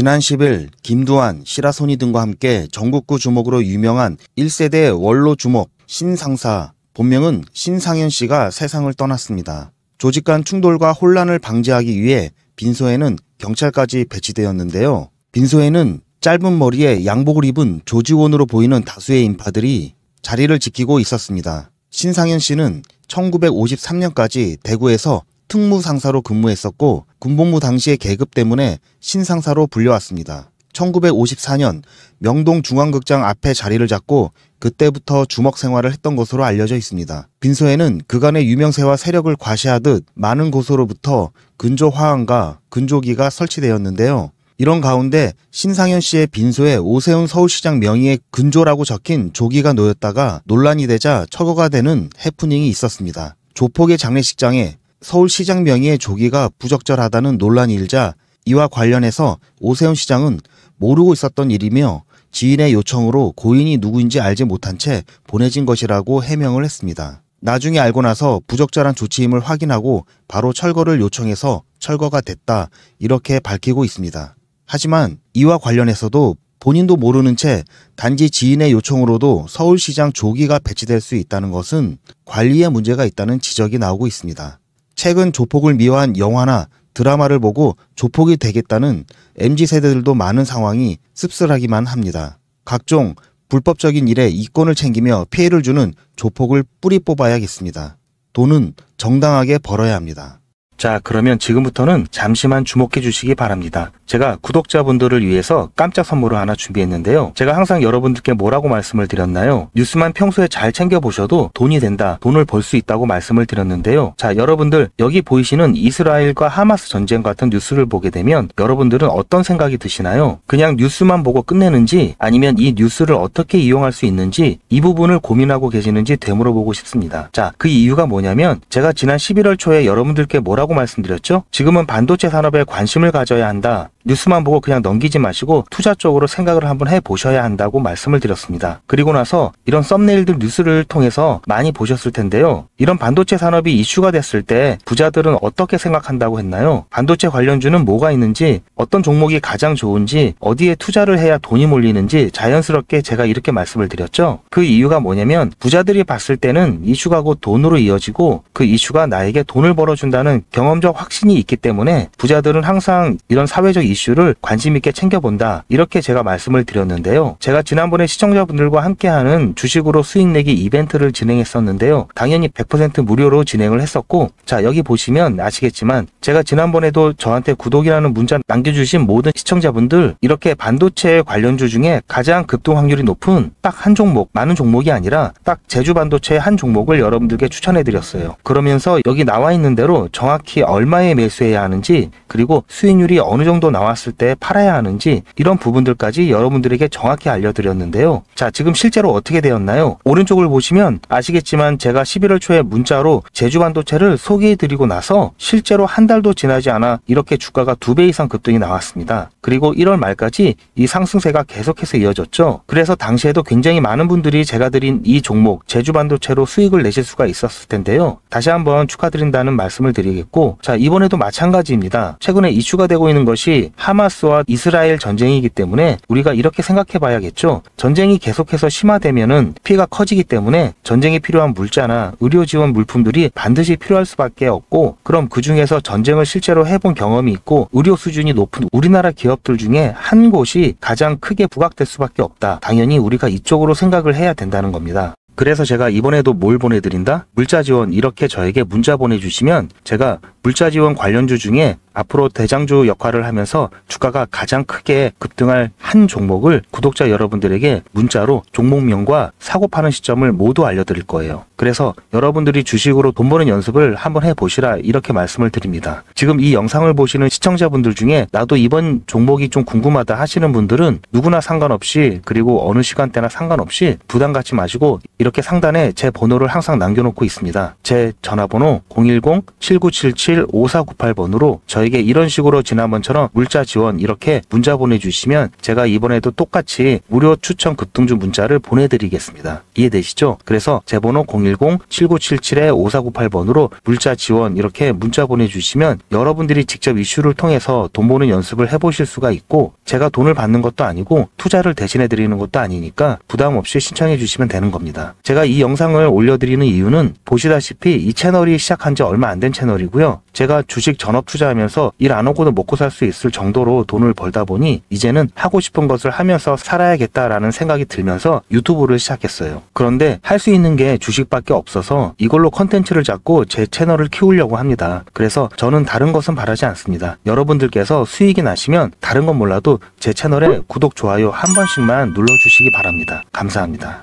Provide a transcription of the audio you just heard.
지난 10일 김두한, 시라소니 등과 함께 전국구 주목으로 유명한 1세대 원로 주목 신상사, 본명은 신상현 씨가 세상을 떠났습니다. 조직 간 충돌과 혼란을 방지하기 위해 빈소에는 경찰까지 배치되었는데요. 빈소에는 짧은 머리에 양복을 입은 조지원으로 보이는 다수의 인파들이 자리를 지키고 있었습니다. 신상현 씨는 1953년까지 대구에서 특무상사로 근무했었고 군복무 당시의 계급 때문에 신상사로 불려왔습니다. 1954년 명동 중앙극장 앞에 자리를 잡고 그때부터 주먹 생활을 했던 것으로 알려져 있습니다. 빈소에는 그간의 유명세와 세력을 과시하듯 많은 곳으로부터 근조화환과 근조기가 설치되었는데요. 이런 가운데 신상현 씨의 빈소에 오세훈 서울시장 명의의 근조라고 적힌 조기가 놓였다가 논란이 되자 처거가 되는 해프닝이 있었습니다. 조폭의 장례식장에 서울시장 명의의 조기가 부적절하다는 논란이 일자 이와 관련해서 오세훈 시장은 모르고 있었던 일이며 지인의 요청으로 고인이 누구인지 알지 못한 채 보내진 것이라고 해명을 했습니다. 나중에 알고 나서 부적절한 조치임을 확인하고 바로 철거를 요청해서 철거가 됐다 이렇게 밝히고 있습니다. 하지만 이와 관련해서도 본인도 모르는 채 단지 지인의 요청으로도 서울시장 조기가 배치될 수 있다는 것은 관리에 문제가 있다는 지적이 나오고 있습니다. 최근 조폭을 미화한 영화나 드라마를 보고 조폭이 되겠다는 MZ세대들도 많은 상황이 씁쓸하기만 합니다. 각종 불법적인 일에 이권을 챙기며 피해를 주는 조폭을 뿌리 뽑아야겠습니다. 돈은 정당하게 벌어야 합니다. 자, 그러면 지금부터는 잠시만 주목해 주시기 바랍니다. 제가 구독자분들을 위해서 깜짝 선물을 하나 준비했는데요. 제가 항상 여러분들께 뭐라고 말씀을 드렸나요? 뉴스만 평소에 잘 챙겨보셔도 돈이 된다, 돈을 벌 수 있다고 말씀을 드렸는데요. 자, 여러분들 여기 보이시는 이스라엘과 하마스 전쟁 같은 뉴스를 보게 되면 여러분들은 어떤 생각이 드시나요? 그냥 뉴스만 보고 끝내는지 아니면 이 뉴스를 어떻게 이용할 수 있는지 이 부분을 고민하고 계시는지 되물어보고 싶습니다. 자, 그 이유가 뭐냐면 제가 지난 11월 초에 여러분들께 뭐라고 말씀드렸죠? 지금은 반도체 산업에 관심을 가져야 한다. 뉴스만 보고 그냥 넘기지 마시고 투자 쪽으로 생각을 한번 해보셔야 한다고 말씀을 드렸습니다. 그리고 나서 이런 썸네일들 뉴스를 통해서 많이 보셨을 텐데요. 이런 반도체 산업이 이슈가 됐을 때 부자들은 어떻게 생각한다고 했나요? 반도체 관련주는 뭐가 있는지 어떤 종목이 가장 좋은지 어디에 투자를 해야 돈이 몰리는지 자연스럽게 제가 이렇게 말씀을 드렸죠. 그 이유가 뭐냐면 부자들이 봤을 때는 이슈가 곧 돈으로 이어지고 그 이슈가 나에게 돈을 벌어준다는 경험적 확신이 있기 때문에 부자들은 항상 이런 사회적 이슈를 관심 있게 챙겨본다 이렇게 제가 말씀을 드렸는데요. 제가 지난번에 시청자분들과 함께하는 주식으로 수익 내기 이벤트를 진행했었는데요. 당연히 100% 무료로 진행을 했었고 자 여기 보시면 아시겠지만 제가 지난번에도 저한테 구독이라는 문자 남겨주신 모든 시청자분들 이렇게 반도체 관련주 중에 가장 급등 확률이 높은 딱 한 종목 많은 종목이 아니라 딱 제주 반도체 한 종목을 여러분들께 추천해 드렸어요. 그러면서 여기 나와 있는 대로 정확히 얼마에 매수해야 하는지 그리고 수익률이 어느 정도 나 나왔을 때 팔아야 하는지 이런 부분들까지 여러분들에게 정확히 알려드렸는데요. 자 지금 실제로 어떻게 되었나요? 오른쪽을 보시면 아시겠지만 제가 11월 초에 문자로 제주반도체를 소개해드리고 나서 실제로 한 달도 지나지 않아 이렇게 주가가 두 배 이상 급등이 나왔습니다. 그리고 1월 말까지 이 상승세가 계속해서 이어졌죠. 그래서 당시에도 굉장히 많은 분들이 제가 드린 이 종목 제주반도체로 수익을 내실 수가 있었을 텐데요. 다시 한번 축하드린다는 말씀을 드리겠고 자 이번에도 마찬가지입니다. 최근에 이슈가 되고 있는 것이 하마스와 이스라엘 전쟁이기 때문에 우리가 이렇게 생각해 봐야겠죠. 전쟁이 계속해서 심화되면은 피해가 커지기 때문에 전쟁에 필요한 물자나 의료 지원 물품들이 반드시 필요할 수밖에 없고 그럼 그 중에서 전쟁을 실제로 해본 경험이 있고 의료 수준이 높은 우리나라 기업들 중에 한 곳이 가장 크게 부각될 수밖에 없다. 당연히 우리가 이쪽으로 생각을 해야 된다는 겁니다. 그래서 제가 이번에도 뭘 보내드린다? 물자 지원 이렇게 저에게 문자 보내주시면 제가 물자 지원 관련주 중에 앞으로 대장주 역할을 하면서 주가가 가장 크게 급등할 한 종목을 구독자 여러분들에게 문자로 종목명과 사고 파는 시점을 모두 알려드릴 거예요. 그래서 여러분들이 주식으로 돈 버는 연습을 한번 해보시라 이렇게 말씀을 드립니다. 지금 이 영상을 보시는 시청자분들 중에 나도 이번 종목이 좀 궁금하다 하시는 분들은 누구나 상관없이 그리고 어느 시간대나 상관없이 부담 갖지 마시고 이렇게 상단에 제 번호를 항상 남겨놓고 있습니다. 제 전화번호 010-7977-5498번으로 저희 저에게 이런 식으로 지난번처럼 물자 지원 이렇게 문자 보내주시면 제가 이번에도 똑같이 무료 추천 급등주 문자를 보내드리겠습니다. 이해되시죠? 그래서 제 번호 010-7977-5498번으로 물자 지원 이렇게 문자 보내주시면 여러분들이 직접 이슈를 통해서 돈 버는 연습을 해보실 수가 있고 제가 돈을 받는 것도 아니고 투자를 대신해드리는 것도 아니니까 부담 없이 신청해 주시면 되는 겁니다. 제가 이 영상을 올려드리는 이유는 보시다시피 이 채널이 시작한 지 얼마 안 된 채널이고요. 제가 주식 전업 투자하면 하면서 일안 하고도 먹고 살 수 있을 정도로 돈을 벌다 보니 이제는 하고 싶은 것을 하면서 살아야겠다라는 생각이 들면서 유튜브를 시작했어요. 그런데 할 수 있는 게 주식밖에 없어서 이걸로 컨텐츠를 잡고 제 채널을 키우려고 합니다. 그래서 저는 다른 것은 바라지 않습니다. 여러분들께서 수익이 나시면 다른 건 몰라도 제 채널에 구독, 좋아요 한 번씩만 눌러주시기 바랍니다. 감사합니다.